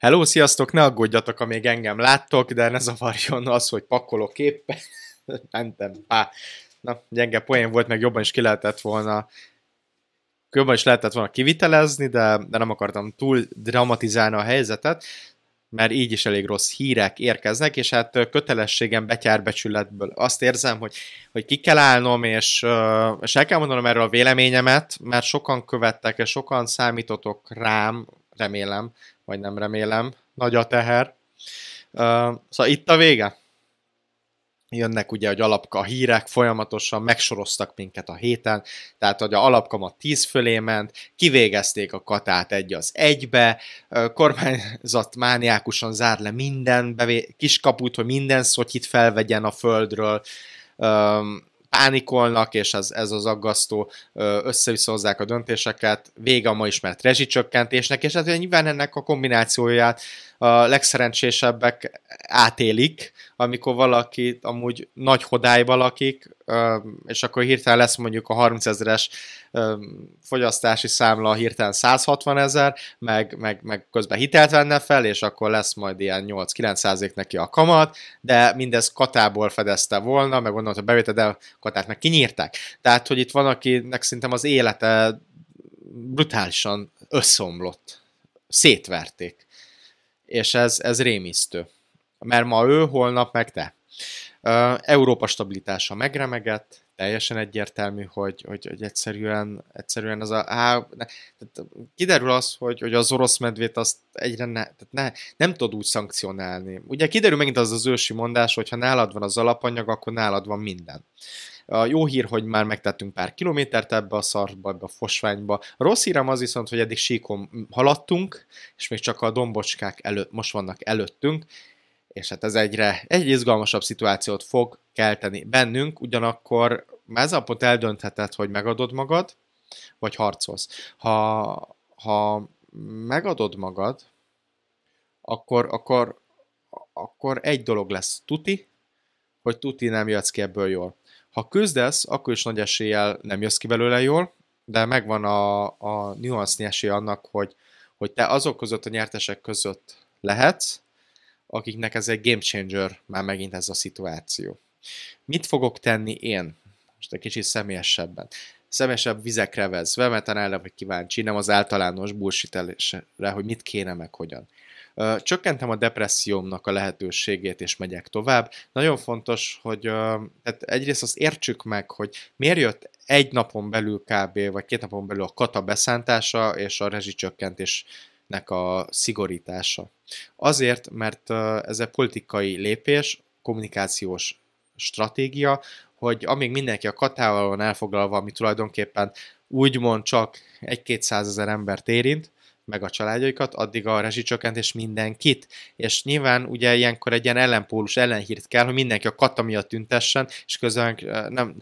Hello, sziasztok, ne aggódjatok, ha még engem láttok, de ne zavarjon az, hogy pakolok éppen. Mentem, pá. Na, gyenge poén volt, meg jobban is ki lehetett volna jobban is lehetett volna kivitelezni, de, de nem akartam túl dramatizálni a helyzetet, mert így is elég rossz hírek érkeznek, és hát kötelességem betyárbecsületből azt érzem, hogy, hogy ki kell állnom, és, és el kell mondanom erről a véleményemet, mert sokan követtek, és sokan számítotok rám, remélem, vagy nem remélem, nagy a teher. Szóval itt a vége. Jönnek ugye, hogy alapka a hírek, folyamatosan megsoroztak minket a héten, tehát hogy a a tíz fölé ment, kivégezték a katát egy az egybe, kormányzat mániákusan zár le minden bevé- kiskaput, hogy minden szotit felvegyen a földről, pánikolnak, és ez, ez az aggasztó, összeviszozzák a döntéseket, vége a ma ismert rezsicsökkentésnek, és hát nyilván ennek a kombinációját a legszerencsésebbek átélik, amikor valaki amúgy nagy hodályba lakik, és akkor hirtelen lesz mondjuk a 30 ezeres fogyasztási számla hirtelen 160 ezer, meg, meg, meg közben hitelt venne fel, és akkor lesz majd ilyen 8-9 neki a kamat, de mindez katából fedezte volna, meg onnan, hogy bevétel, de katát meg kinyírták. Tehát, hogy itt van, akinek szerintem az élete brutálisan összeomlott. Szétverték és ez, ez rémisztő. Mert ma ő, holnap meg te. Európa stabilitása megremegett, teljesen egyértelmű, hogy, hogy, hogy egyszerűen, egyszerűen az a... Á, ne, tehát kiderül az, hogy, hogy az orosz medvét azt egyre ne, tehát ne, nem tud úgy szankcionálni. Ugye kiderül megint az az ősi mondás, hogy ha nálad van az alapanyag, akkor nálad van minden. A jó hír, hogy már megtettünk pár kilométert ebbe a szarba, ebbe a fosványba. A rossz hírem az viszont, hogy eddig síkon haladtunk, és még csak a dombocskák előtt, most vannak előttünk, és hát ez egyre egy izgalmasabb szituációt fog kelteni bennünk, ugyanakkor már ez a pont eldöntheted, hogy megadod magad, vagy harcolsz. Ha, ha megadod magad, akkor, akkor, akkor egy dolog lesz tuti, hogy tuti nem jössz ki ebből jól. Ha küzdesz, akkor is nagy eséllyel nem jössz ki belőle jól, de megvan a, a nüansznyi esély annak, hogy, hogy te azok között a nyertesek között lehetsz, akiknek ez egy game changer már megint ez a szituáció. Mit fogok tenni én? Most egy kicsit személyesebben. Személyesebb vizekre vezve, mert erre vagy kíváncsi, nem az általános bullshit hogy mit kéne meg hogyan. Csökkentem a depressziómnak a lehetőségét, és megyek tovább. Nagyon fontos, hogy tehát egyrészt azt értsük meg, hogy miért jött egy napon belül kb. vagy két napon belül a kata beszántása és a rezsicsökkentés nek a szigorítása. Azért, mert ez egy politikai lépés, kommunikációs stratégia, hogy amíg mindenki a katával van elfoglalva, ami tulajdonképpen úgymond csak egy-két százezer embert érint, meg a családjaikat, addig a rezsicsökkentés mindenkit. És nyilván ugye ilyenkor egy ilyen ellenpólus ellenhírt kell, hogy mindenki a kata miatt tüntessen, és közben nem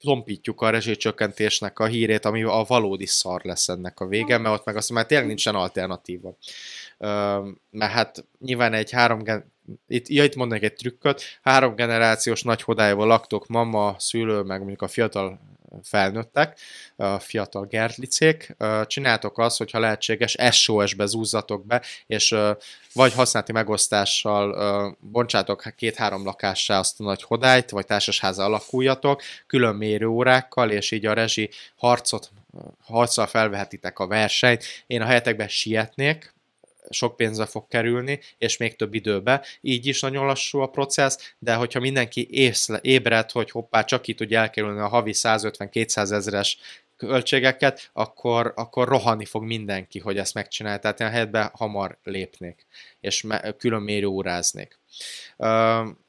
tompítjuk a rezsicsökkentésnek a hírét, ami a valódi szar lesz ennek a vége, mert ott meg azt mert hát tényleg nincsen alternatíva. Mert hát nyilván egy három gen- itt, ja, itt mondanék egy trükköt, három generációs nagy hodájával laktok mama, szülő, meg mondjuk a fiatal felnőttek, a fiatal gertlicék, Csináltok azt, hogyha lehetséges, SOS-be zúzzatok be, és vagy használati megosztással bontsátok két-három lakássá azt a nagy hodályt, vagy társasháza alakuljatok, külön mérőórákkal, és így a rezsi harcot harccal felvehetitek a versenyt. Én a helyetekben sietnék, sok pénzbe fog kerülni, és még több időbe. Így is nagyon lassú a processz, de hogyha mindenki észle, ébred, hogy hoppá, csak itt tudja elkerülni a havi 150-200 ezeres költségeket, akkor, akkor rohanni fog mindenki, hogy ezt megcsinálja. Tehát én helyetben hamar lépnék, és me- külön mérőóráznék. Üm,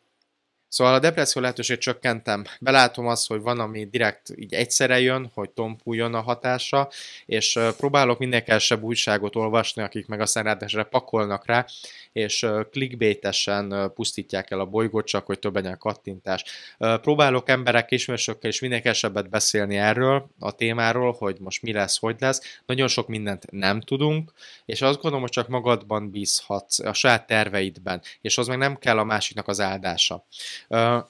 Szóval a depresszió lehetőség csökkentem. Belátom azt, hogy van, ami direkt így egyszerre jön, hogy tompuljon a hatása, és próbálok minél kevesebb újságot olvasni, akik meg a ráadásul pakolnak rá, és klikbétesen pusztítják el a bolygót, csak hogy több legyen kattintás. Próbálok emberek, ismerősökkel is minél kevesebbet beszélni erről, a témáról, hogy most mi lesz, hogy lesz. Nagyon sok mindent nem tudunk, és azt gondolom, hogy csak magadban bízhatsz, a saját terveidben, és az meg nem kell a másiknak az áldása.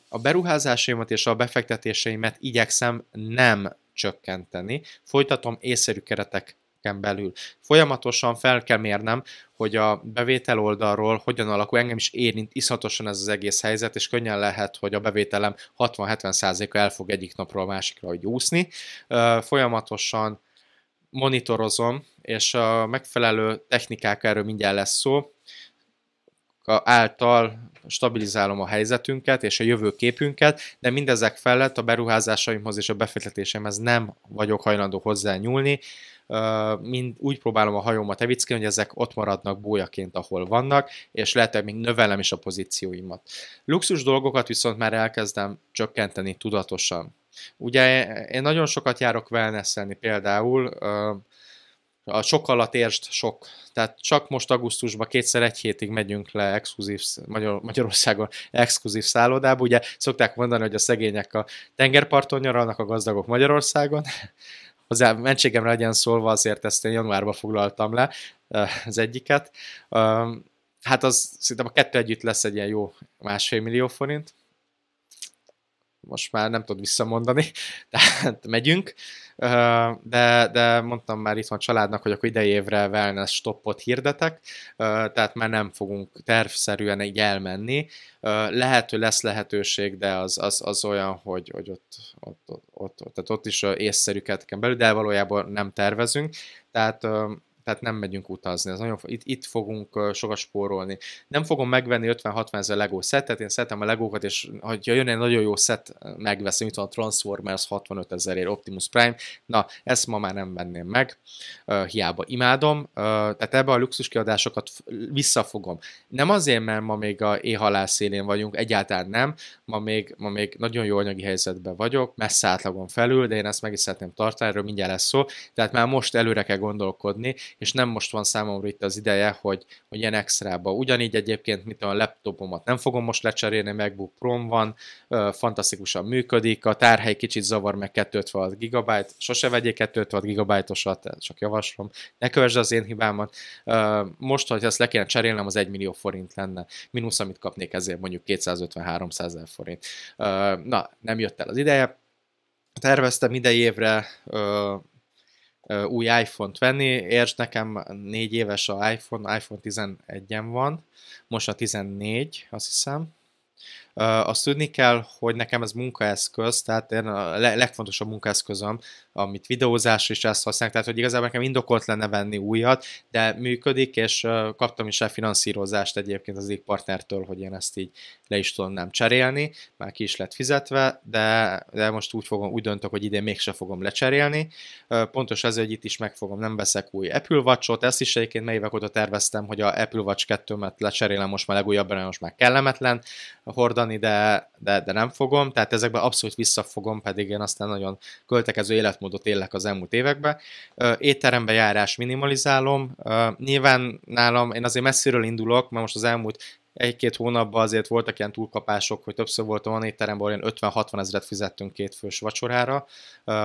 A beruházásaimat és a befektetéseimet igyekszem nem csökkenteni. Folytatom észszerű keretek belül. Folyamatosan fel kell mérnem, hogy a bevétel oldalról hogyan alakul. Engem is érint iszatosan ez az egész helyzet, és könnyen lehet, hogy a bevételem 60-70%-a el fog egyik napról a másikra hogy úszni. Folyamatosan monitorozom, és a megfelelő technikák erről mindjárt lesz szó, által stabilizálom a helyzetünket és a jövőképünket, de mindezek felett a beruházásaimhoz és a befektetésemhez nem vagyok hajlandó hozzá nyúlni. Mind úgy próbálom a hajómat evicki, hogy ezek ott maradnak bójaként, ahol vannak, és lehet, hogy még növelem is a pozícióimat. Luxus dolgokat viszont már elkezdem csökkenteni tudatosan. Ugye én nagyon sokat járok wellness például, a sok alatt értsd sok. Tehát csak most augusztusban kétszer egy hétig megyünk le exkluzív, Magyar, Magyarországon exkluzív szállodába. Ugye szokták mondani, hogy a szegények a tengerparton nyaralnak, a gazdagok Magyarországon. Az mentségemre legyen szólva, azért ezt én januárban foglaltam le az egyiket. Hát az szerintem a kettő együtt lesz egy ilyen jó másfél millió forint most már nem tud visszamondani, tehát megyünk, de, de mondtam már itt van családnak, hogy akkor idei évre wellness stoppot hirdetek, tehát már nem fogunk tervszerűen így elmenni. Lehető lesz lehetőség, de az, az, az olyan, hogy, hogy ott, ott, ott, ott, tehát ott is észszerű ketteken belül, de valójában nem tervezünk, tehát tehát nem megyünk utazni. Ez nagyon, itt, itt fogunk sokat spórolni. Nem fogom megvenni 50-60 ezer Lego szettet, én szeretem a Legókat, és ha jön egy nagyon jó szett, megveszem, itt van a Transformers 65 ezerért Optimus Prime, na, ezt ma már nem venném meg, hiába imádom, tehát ebbe a luxus kiadásokat visszafogom. Nem azért, mert ma még a éhalás szélén vagyunk, egyáltalán nem, ma még, ma még nagyon jó anyagi helyzetben vagyok, messze átlagon felül, de én ezt meg is szeretném tartani, erről mindjárt lesz szó, tehát már most előre kell gondolkodni, és nem most van számomra itt az ideje, hogy, hogy ilyen extrába. Ugyanígy egyébként, mint a laptopomat nem fogom most lecserélni, MacBook pro van, fantasztikusan működik, a tárhely kicsit zavar meg 256 GB, sose vegyék 256 GB-osat, csak javaslom, ne kövesd az én hibámat. Most, hogy ezt le kéne cserélnem, az 1 millió forint lenne, mínusz, amit kapnék ezért mondjuk 250-300 forint. Na, nem jött el az ideje, terveztem idei évre új iPhone-t venni. Értsd nekem, négy éves a iPhone, iPhone 11-en van, most a 14, azt hiszem, azt tudni kell, hogy nekem ez munkaeszköz, tehát én a legfontosabb munkaeszközöm, amit videózásra is ezt használok, tehát hogy igazából nekem indokolt lenne venni újat, de működik, és kaptam is a finanszírozást egyébként az egyik partnertől, hogy én ezt így le is tudom nem cserélni, már ki is lett fizetve, de, de most úgy, fogom, úgy döntök, hogy idén mégse fogom lecserélni. Pontos ez, hogy itt is megfogom, nem veszek új Apple Watch-ot, ezt is egyébként mely évek óta terveztem, hogy a Apple Watch 2-met lecserélem most már legújabbra, most már kellemetlen hordan mondani, de, de, de nem fogom, tehát ezekben abszolút visszafogom, pedig én aztán nagyon költekező életmódot élek az elmúlt években. Étterembe járás minimalizálom, nyilván nálam, én azért messziről indulok, mert most az elmúlt egy-két hónapban azért voltak ilyen túlkapások, hogy többször voltam a étteremben, olyan 50-60 ezeret fizettünk két fős vacsorára. Uh,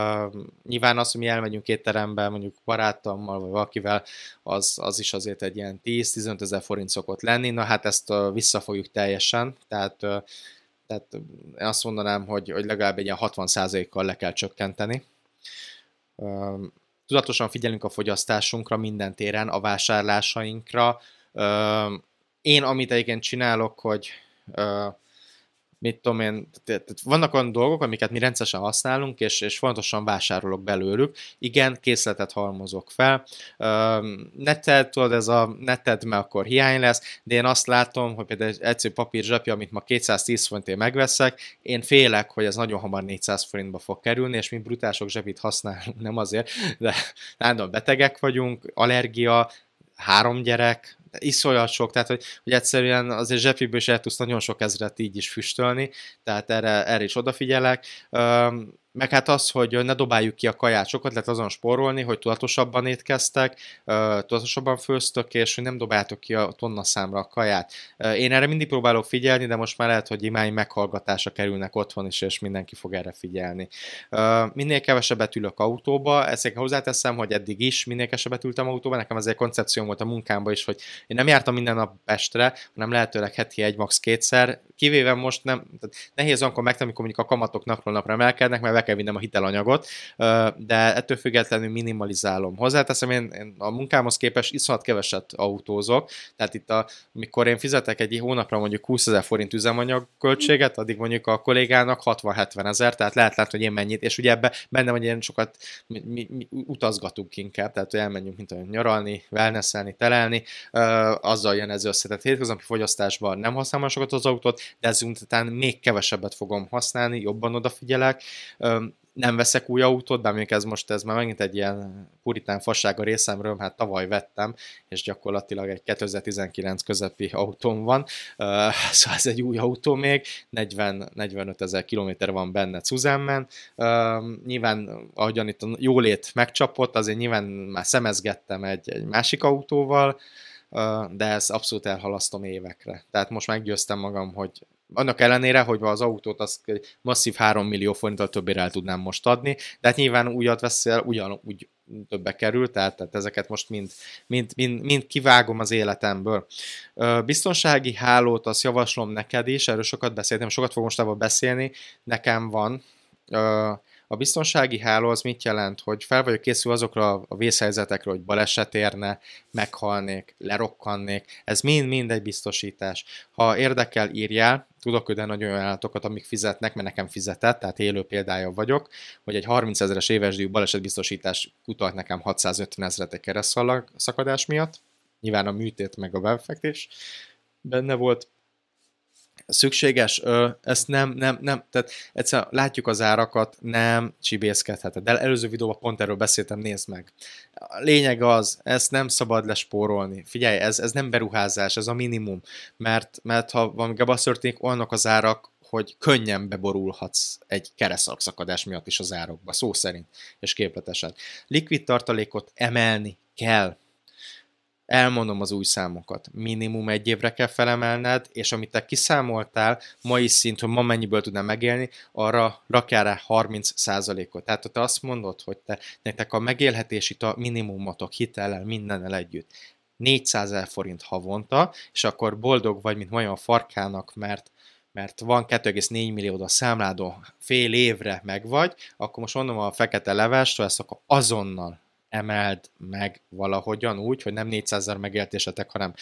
nyilván az, hogy mi elmegyünk étterembe, mondjuk barátommal vagy valakivel, az, az is azért egy ilyen 10-15 ezer forint szokott lenni, na hát ezt uh, visszafogjuk teljesen, tehát uh, tehát én azt mondanám, hogy, hogy legalább egy ilyen 60%-kal le kell csökkenteni. Tudatosan figyelünk a fogyasztásunkra minden téren, a vásárlásainkra, én amit egyébként csinálok, hogy uh, mit tudom én, tehát vannak olyan dolgok, amiket mi rendszeresen használunk, és, és fontosan vásárolok belőlük. Igen, készletet halmozok fel. Neted, tudod, ez a neted, mert akkor hiány lesz, de én azt látom, hogy például egy egyszerű papír zsebje, amit ma 210 forintért megveszek, én félek, hogy ez nagyon hamar 400 forintba fog kerülni, és mi brutások zsebit használunk, nem azért, de látom, betegek vagyunk, allergia, három gyerek, iszonyat sok, tehát hogy, hogy egyszerűen azért zsepiből is el tudsz nagyon sok ezret így is füstölni, tehát erre, erre is odafigyelek. Meg hát az, hogy ne dobáljuk ki a kaját, sokat lehet azon spórolni, hogy tudatosabban étkeztek, tudatosabban főztök, és hogy nem dobáltok ki a tonna számra a kaját. Én erre mindig próbálok figyelni, de most már lehet, hogy imány meghallgatása kerülnek otthon is, és mindenki fog erre figyelni. Minél kevesebbet ülök autóba, ezért hozzáteszem, hogy eddig is minél kevesebbet ültem autóba, nekem ez egy koncepcióm volt a munkámba is, hogy én nem jártam minden nap Pestre, hanem lehetőleg heti egy, max. kétszer, kivéve most nem, tehát nehéz akkor megtenni, amikor mondjuk a kamatok napról napra emelkednek, mert be kell vinnem a hitelanyagot, de ettől függetlenül minimalizálom. Hozzáteszem, én, én a munkámhoz képest iszonyat keveset autózok, tehát itt a, amikor én fizetek egy hónapra mondjuk 20 ezer forint üzemanyag költséget, addig mondjuk a kollégának 60-70 ezer, tehát lehet látni, hogy én mennyit, és ugye ebbe benne vagy hogy én sokat mi, mi, mi utazgatunk inkább, tehát hogy elmenjünk, mint olyan nyaralni, wellnesselni, telelni, azzal jön ez Tehát hétköznapi fogyasztásban nem használom sokat az autót, de ezután még kevesebbet fogom használni, jobban odafigyelek, nem veszek új autót, de még ez most ez már megint egy ilyen puritán fasság a részemről, hát tavaly vettem, és gyakorlatilag egy 2019 közepi autóm van, szóval ez egy új autó még, 40-45 ezer kilométer van benne Cuzemmen, nyilván ahogyan itt a jólét megcsapott, azért nyilván már szemezgettem egy, egy másik autóval, de ezt abszolút elhalasztom évekre. Tehát most meggyőztem magam, hogy annak ellenére, hogy az autót az masszív 3 millió forinttal többére el tudnám most adni, de hát nyilván újat veszel, ugyanúgy többe kerül, tehát, tehát ezeket most mind, mind, mind, mind kivágom az életemből. Biztonsági hálót azt javaslom neked is, erről sokat beszéltem, sokat fogom mostában beszélni, nekem van. A biztonsági háló az mit jelent, hogy fel vagyok készül azokra a vészhelyzetekre, hogy baleset érne, meghalnék, lerokkannék, ez mind-mind egy biztosítás. Ha érdekel, írjál, tudok küldeni nagyon olyan állatokat, amik fizetnek, mert nekem fizetett, tehát élő példája vagyok, hogy egy 30 ezeres éves díjú balesetbiztosítás utalt nekem 650 ezeret egy szakadás miatt, nyilván a műtét meg a befektés benne volt, szükséges, ezt nem, nem, nem, tehát egyszerűen látjuk az árakat, nem csibészkedheted. De előző videóban pont erről beszéltem, nézd meg. A lényeg az, ezt nem szabad lespórolni. Figyelj, ez, ez nem beruházás, ez a minimum. Mert, mert ha van gabasz olyanok az árak, hogy könnyen beborulhatsz egy keresztakszakadás miatt is az árokba, szó szerint és képletesen. Likvid tartalékot emelni kell elmondom az új számokat. Minimum egy évre kell felemelned, és amit te kiszámoltál, mai szint, hogy ma mennyiből tudnál megélni, arra rakjál rá 30%-ot. Tehát ha te azt mondod, hogy te, nektek a megélhetési a minimumotok hitellel, mindennel együtt, 400 ezer forint havonta, és akkor boldog vagy, mint olyan farkának, mert mert van 2,4 millió a számládon, fél évre meg vagy, akkor most mondom a fekete hogy ezt akkor azonnal emeld meg valahogyan úgy, hogy nem 400 ezer megéltésetek, hanem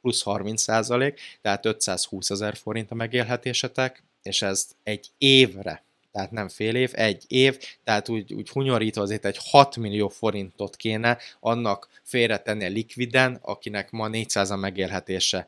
plusz 30 százalék, tehát 520 ezer forint a megélhetésetek, és ezt egy évre, tehát nem fél év, egy év, tehát úgy, úgy hunyorítva azért egy 6 millió forintot kéne annak félretenni likviden, akinek ma 400 a megélhetése.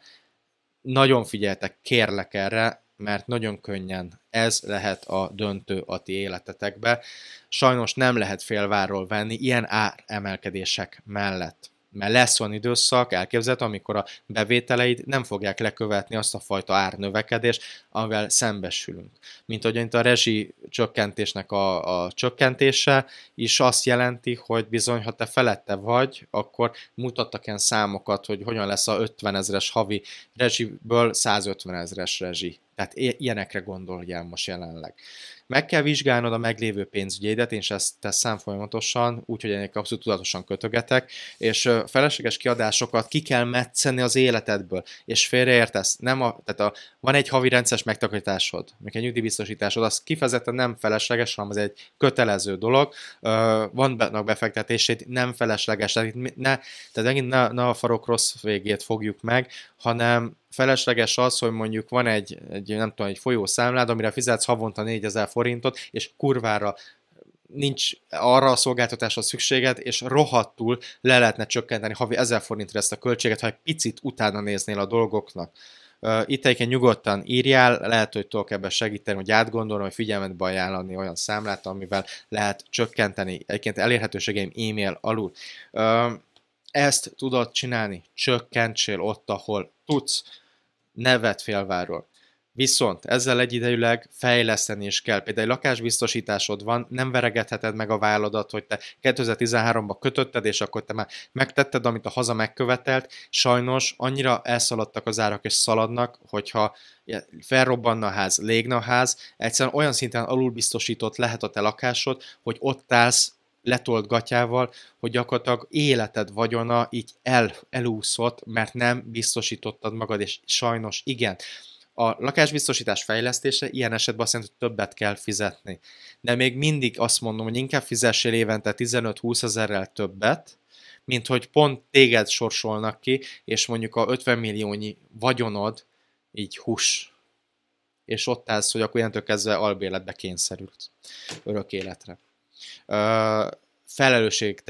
Nagyon figyeltek, kérlek erre, mert nagyon könnyen ez lehet a döntő a ti életetekbe. Sajnos nem lehet félvárról venni ilyen áremelkedések mellett mert lesz olyan időszak, elképzelt, amikor a bevételeid nem fogják lekövetni azt a fajta árnövekedést, amivel szembesülünk. Mint ahogy a rezsi csökkentésnek a, a csökkentése is azt jelenti, hogy bizony, ha te felette vagy, akkor mutattak ilyen számokat, hogy hogyan lesz a 50 ezres havi rezsiből 150 ezres rezsi. Tehát ilyenekre gondoljál most jelenleg meg kell vizsgálnod a meglévő pénzügyédet, és ezt teszem folyamatosan, úgyhogy ennek abszolút tudatosan kötögetek, és felesleges kiadásokat ki kell metszeni az életedből, és félreértesz. Nem a, tehát a, van egy havi rendszeres megtakarításod, meg egy nyugdíjbiztosításod, az kifejezetten nem felesleges, hanem az egy kötelező dolog. Van Vannak befektetését, nem felesleges, tehát, ne, tehát megint ne, ne a farok rossz végét fogjuk meg, hanem felesleges az, hogy mondjuk van egy, egy nem tudom, egy folyószámlád, amire fizetsz havonta 4000 forintot, és kurvára nincs arra a szolgáltatásra szükséged, és rohadtul le lehetne csökkenteni havi 1000 forintra ezt a költséget, ha egy picit utána néznél a dolgoknak. Itt egyébként nyugodtan írjál, lehet, hogy tudok ebben segíteni, hogy átgondolom, hogy figyelmet ajánlani olyan számlát, amivel lehet csökkenteni. Egyébként elérhetőségeim e-mail alul. Ezt tudod csinálni, csökkentsél ott, ahol tudsz nevet félváról. Viszont ezzel egyidejűleg fejleszteni is kell. Például egy lakásbiztosításod van, nem veregetheted meg a válladat, hogy te 2013-ban kötötted, és akkor te már megtetted, amit a haza megkövetelt. Sajnos annyira elszaladtak az árak és szaladnak, hogyha felrobbanna a ház, légna a ház, egyszerűen olyan szinten alulbiztosított lehet a te lakásod, hogy ott állsz letolt gatyával, hogy gyakorlatilag életed vagyona így el, elúszott, mert nem biztosítottad magad, és sajnos igen. A lakásbiztosítás fejlesztése ilyen esetben azt jelenti, hogy többet kell fizetni. De még mindig azt mondom, hogy inkább fizessél évente 15-20 ezerrel többet, mint hogy pont téged sorsolnak ki, és mondjuk a 50 milliónyi vagyonod így hús. És ott állsz, hogy akkor ilyentől kezdve albérletbe kényszerült örök életre felelősség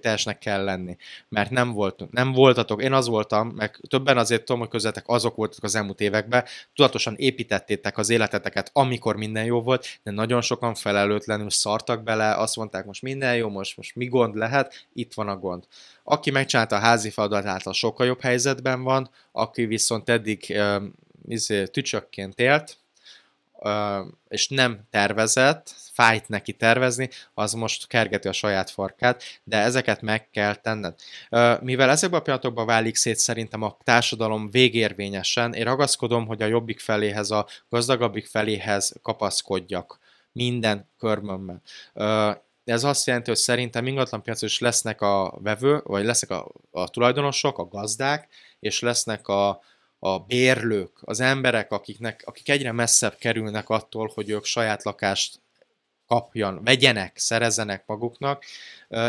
teljesnek kell lenni, mert nem, voltunk, nem voltatok, én az voltam, meg többen azért tudom, hogy közvetek azok voltak az elmúlt években, tudatosan építettétek az életeteket, amikor minden jó volt, de nagyon sokan felelőtlenül szartak bele, azt mondták, most minden jó, most, most mi gond lehet, itt van a gond. Aki megcsinálta a házi feladatát, a sokkal jobb helyzetben van, aki viszont eddig um, izé, tücsökként élt, és nem tervezett, fájt neki tervezni, az most kergeti a saját farkát, de ezeket meg kell tenned. Mivel ezekben a pillanatokban válik szét szerintem a társadalom végérvényesen, én ragaszkodom, hogy a jobbik feléhez, a gazdagabbik feléhez kapaszkodjak minden körmömmel. Ez azt jelenti, hogy szerintem piacon is lesznek a vevő, vagy lesznek a, a tulajdonosok, a gazdák, és lesznek a, a bérlők, az emberek, akiknek, akik egyre messzebb kerülnek attól, hogy ők saját lakást kapjan, vegyenek, szerezenek maguknak,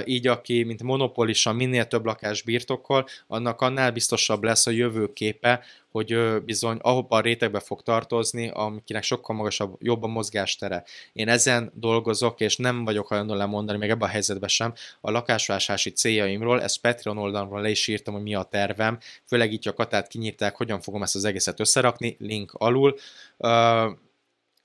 így aki, mint monopolisan minél több lakás birtokol, annak annál biztosabb lesz a jövőképe, hogy bizony ahova a rétegbe fog tartozni, amikinek sokkal magasabb, jobb a mozgástere. Én ezen dolgozok, és nem vagyok hajlandó lemondani, még ebben a helyzetben sem, a lakásvásási céljaimról, ezt Patreon oldalról le is írtam, hogy mi a tervem, főleg itt a katát kinyírták, hogyan fogom ezt az egészet összerakni, link alul. Uh,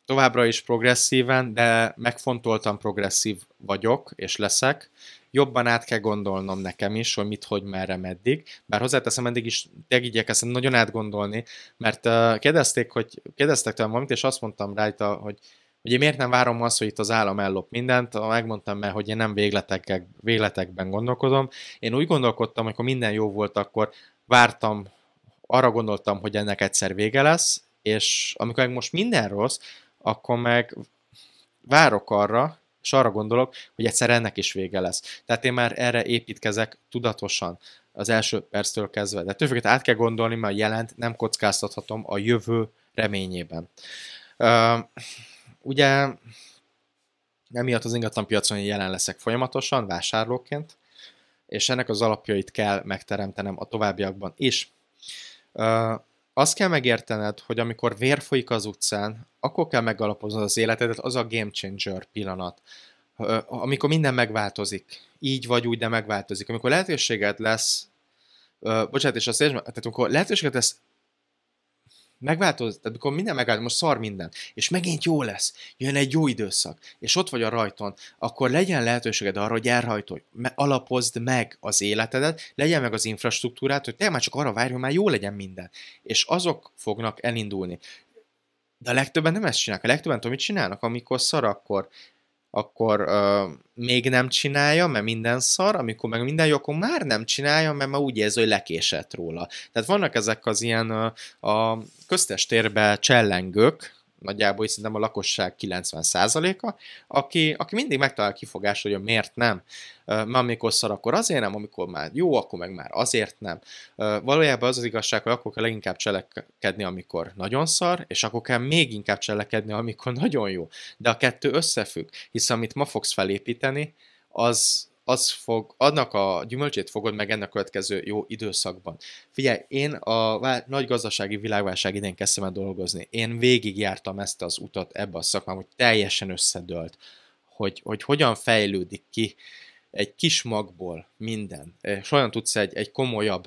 továbbra is progresszíven, de megfontoltan progresszív vagyok, és leszek. Jobban át kell gondolnom nekem is, hogy mit, hogy, merre, meddig. Bár hozzáteszem, eddig is igyekeztem nagyon átgondolni, mert kérdezték, hogy kérdeztek tőlem valamit, és azt mondtam rá, hogy hogy én miért nem várom azt, hogy itt az állam ellop mindent, megmondtam, mert hogy én nem végletekkel, végletekben gondolkodom. Én úgy gondolkodtam, amikor minden jó volt, akkor vártam, arra gondoltam, hogy ennek egyszer vége lesz, és amikor most minden rossz, akkor meg várok arra, és arra gondolok, hogy egyszer ennek is vége lesz. Tehát én már erre építkezek tudatosan az első perctől kezdve. De többet át kell gondolni, mert a jelent nem kockáztathatom a jövő reményében. ugye emiatt az ingatlanpiacon jelen leszek folyamatosan, vásárlóként, és ennek az alapjait kell megteremtenem a továbbiakban is azt kell megértened, hogy amikor vér folyik az utcán, akkor kell megalapoznod az életedet, az a game changer pillanat. Amikor minden megváltozik, így vagy úgy, de megváltozik. Amikor lehetőséged lesz, bocsánat, és azt érzem, tehát amikor lehetőséged lesz megváltozott, tehát amikor minden megváltozik, most szar minden, és megint jó lesz, jön egy jó időszak, és ott vagy a rajton, akkor legyen lehetőséged arra, hogy elrajtolj, alapozd meg az életedet, legyen meg az infrastruktúrát, hogy te már csak arra várj, hogy már jó legyen minden. És azok fognak elindulni. De a legtöbben nem ezt csinálnak. A legtöbben tudom, mit csinálnak, amikor szar, akkor akkor uh, még nem csinálja, mert minden szar, amikor meg minden jó, akkor már nem csinálja, mert már úgy érzi, hogy lekésett róla. Tehát vannak ezek az ilyen uh, a köztes térbe csellengők, nagyjából szerintem a lakosság 90%-a, aki, aki mindig megtalál kifogás, hogy miért nem. Mert amikor szar, akkor azért nem, amikor már jó, akkor meg már azért nem. Valójában az az igazság, hogy akkor kell leginkább cselekedni, amikor nagyon szar, és akkor kell még inkább cselekedni, amikor nagyon jó. De a kettő összefügg, hiszen amit ma fogsz felépíteni, az, az fog, annak a gyümölcsét fogod meg ennek a következő jó időszakban. Figyelj, én a nagy gazdasági világválság idén kezdtem el dolgozni. Én végigjártam ezt az utat ebbe a szakmám, hogy teljesen összedőlt, hogy, hogy hogyan fejlődik ki egy kis magból minden, és olyan tudsz egy, egy komolyabb,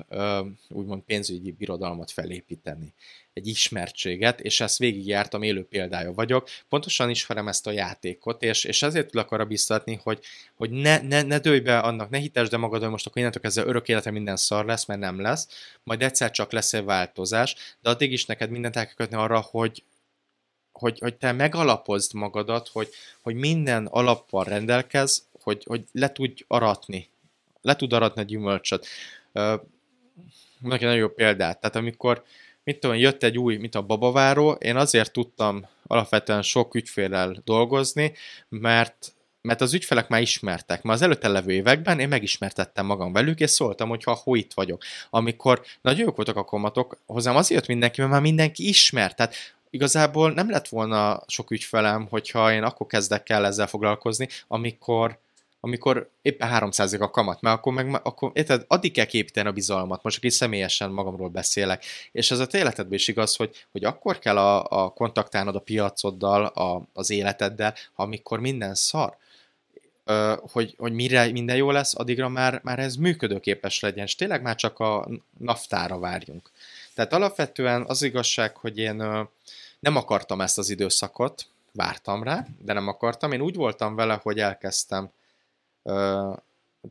úgymond pénzügyi birodalmat felépíteni, egy ismertséget, és ezt végigjártam, élő példája vagyok. Pontosan ismerem ezt a játékot, és, és ezért tudok arra biztatni, hogy, hogy ne, ne, ne dőlj be annak, ne hitesd de magad, hogy most akkor innentől kezdve örök élete minden szar lesz, mert nem lesz, majd egyszer csak lesz egy változás, de addig is neked mindent el kell kötni arra, hogy, hogy, hogy te megalapozd magadat, hogy, hogy minden alappal rendelkez, hogy, hogy le tudj aratni, le tud aratni a gyümölcsöt. Uh, egy nagyon jó példát, tehát amikor mit tudom, jött egy új, mint a babaváró, én azért tudtam alapvetően sok ügyfélel dolgozni, mert mert az ügyfelek már ismertek. mert az előtte levő években én megismertettem magam velük, és szóltam, hogy ha hó itt vagyok. Amikor nagyon jók voltak a komatok, hozzám azért jött mindenki, mert már mindenki ismert. Tehát igazából nem lett volna sok ügyfelem, hogyha én akkor kezdek el ezzel foglalkozni, amikor amikor éppen 300 a kamat, mert akkor meg akkor, érted, addig kell képíteni a bizalmat, most aki személyesen magamról beszélek, és ez a te életedben is igaz, hogy, hogy akkor kell a, a kontaktálnod a piacoddal, a, az életeddel, amikor minden szar, Ö, hogy, hogy mire minden jó lesz, addigra már, már ez működőképes legyen, és tényleg már csak a naftára várjunk. Tehát alapvetően az igazság, hogy én nem akartam ezt az időszakot, vártam rá, de nem akartam. Én úgy voltam vele, hogy elkezdtem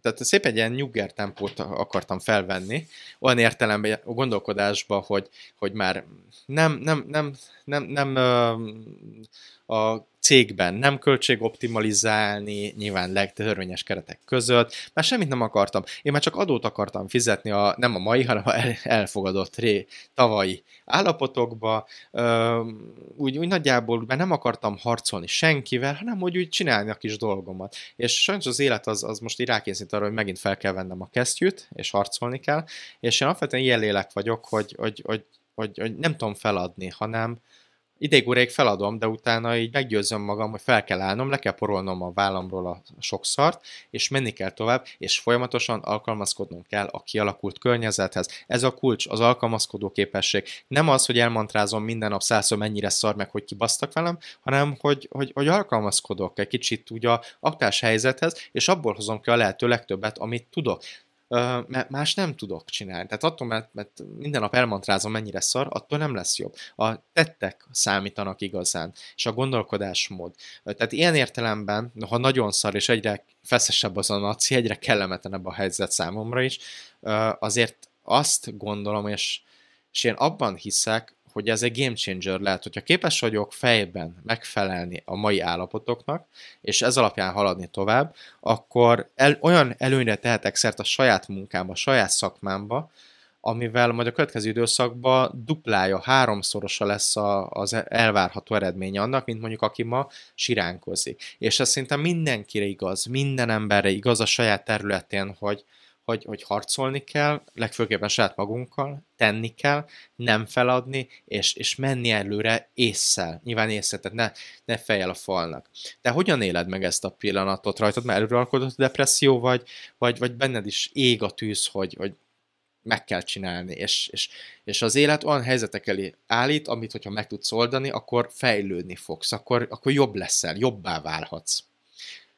tehát szép egy ilyen nyugger tempót akartam felvenni, olyan értelemben a gondolkodásba, hogy, hogy már nem, nem, nem, nem, nem a cégben nem költségoptimalizálni, nyilván legtörvényes keretek között, már semmit nem akartam. Én már csak adót akartam fizetni, a, nem a mai, hanem a elfogadott ré, tavalyi állapotokba, úgy, úgy nagyjából, mert nem akartam harcolni senkivel, hanem hogy úgy csinálni a kis dolgomat. És sajnos az élet az, az most irákészít arra, hogy megint fel kell vennem a kesztyűt, és harcolni kell, és én alapvetően ilyen lélek vagyok, hogy, hogy, hogy, hogy, hogy nem tudom feladni, hanem, idégúrék feladom, de utána így meggyőzöm magam, hogy fel kell állnom, le kell porolnom a vállamról a sok szart, és menni kell tovább, és folyamatosan alkalmazkodnom kell a kialakult környezethez. Ez a kulcs, az alkalmazkodó képesség. Nem az, hogy elmantrázom minden nap százszor mennyire szar meg, hogy kibasztak velem, hanem hogy, hogy, hogy alkalmazkodok egy kicsit ugye a aktás helyzethez, és abból hozom ki a lehető legtöbbet, amit tudok mert más nem tudok csinálni. Tehát attól, mert, mert minden nap elmantrázom, mennyire szar, attól nem lesz jobb. A tettek számítanak igazán, és a gondolkodásmód. Tehát ilyen értelemben, ha nagyon szar, és egyre feszesebb az a naci, egyre kellemetlenebb a helyzet számomra is, azért azt gondolom, és, és én abban hiszek, hogy ez egy game changer lehet, hogyha képes vagyok fejben megfelelni a mai állapotoknak, és ez alapján haladni tovább, akkor el, olyan előnyre tehetek szert a saját munkámba, a saját szakmámba, amivel majd a következő időszakban duplája, háromszorosa lesz a, az elvárható eredménye annak, mint mondjuk aki ma siránkozik. És ez szerintem mindenkire igaz, minden emberre igaz a saját területén, hogy, hogy, hogy harcolni kell, legfőképpen saját magunkkal, tenni kell, nem feladni, és, és menni előre észszel. Nyilván észszel, tehát ne, ne fejjel a falnak. De hogyan éled meg ezt a pillanatot rajtad? Mert előralkodott a depresszió, vagy, vagy, vagy benned is ég a tűz, hogy, hogy meg kell csinálni, és, és, és az élet olyan helyzetek elé állít, amit hogyha meg tudsz oldani, akkor fejlődni fogsz, akkor, akkor jobb leszel, jobbá válhatsz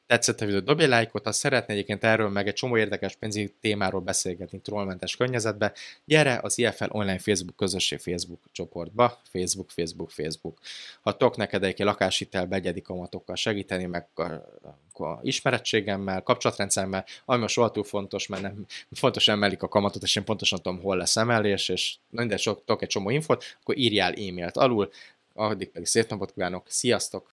tetszett a videó, dobj egy lájkot, ha szeretnél egyébként erről meg egy csomó érdekes pénzügyi témáról beszélgetni trollmentes környezetbe, gyere az IFL online Facebook közösség Facebook csoportba, Facebook, Facebook, Facebook. Ha tudok neked egy lakáshitel begyedik kamatokkal segíteni, meg a, a ismerettségemmel, kapcsolatrendszeremmel, ami most soha túl fontos, mert nem fontos emelik a kamatot, és én pontosan tudom, hol lesz emelés, és minden sok tok egy csomó infot, akkor írjál e-mailt alul, addig pedig szép napot kívánok, sziasztok!